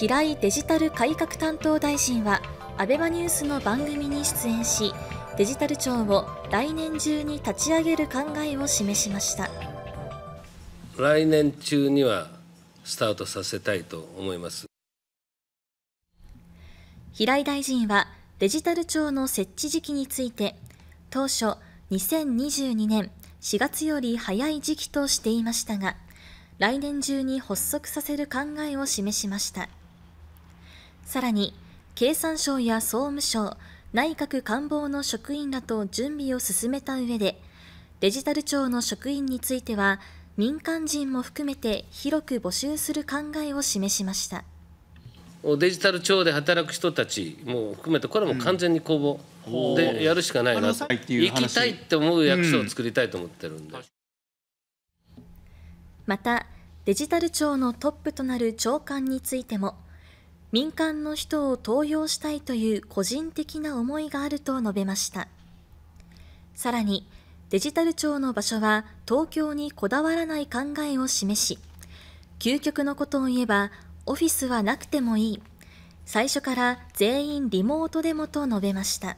平井デジタル改革担当大臣は、アベマニュースの番組に出演し、デジタル庁を来年中に立ち上げる考えを示しました。来年中にはスタートさせたいと思います。平井大臣は、デジタル庁の設置時期について、当初2022年4月より早い時期としていましたが、来年中に発足させる考えを示しました。さらに、経産省や総務省、内閣官房の職員らと準備を進めた上で、デジタル庁の職員については、民間人も含めて広く募集する考えを示しました。デジタル庁で働く人たちも含めてこれはもう完全に公募でやるしかないなと、うん、行きたいって思う役所を作りたいと思ってるんで、うん、またデジタル庁のトップとなる長官についても民間の人を登用したいという個人的な思いがあると述べました。さらに、デジタル庁の場所は東京にこだわらない考えを示し、究極のことを言えば、オフィスはなくてもいい、最初から全員リモートでもと述べました。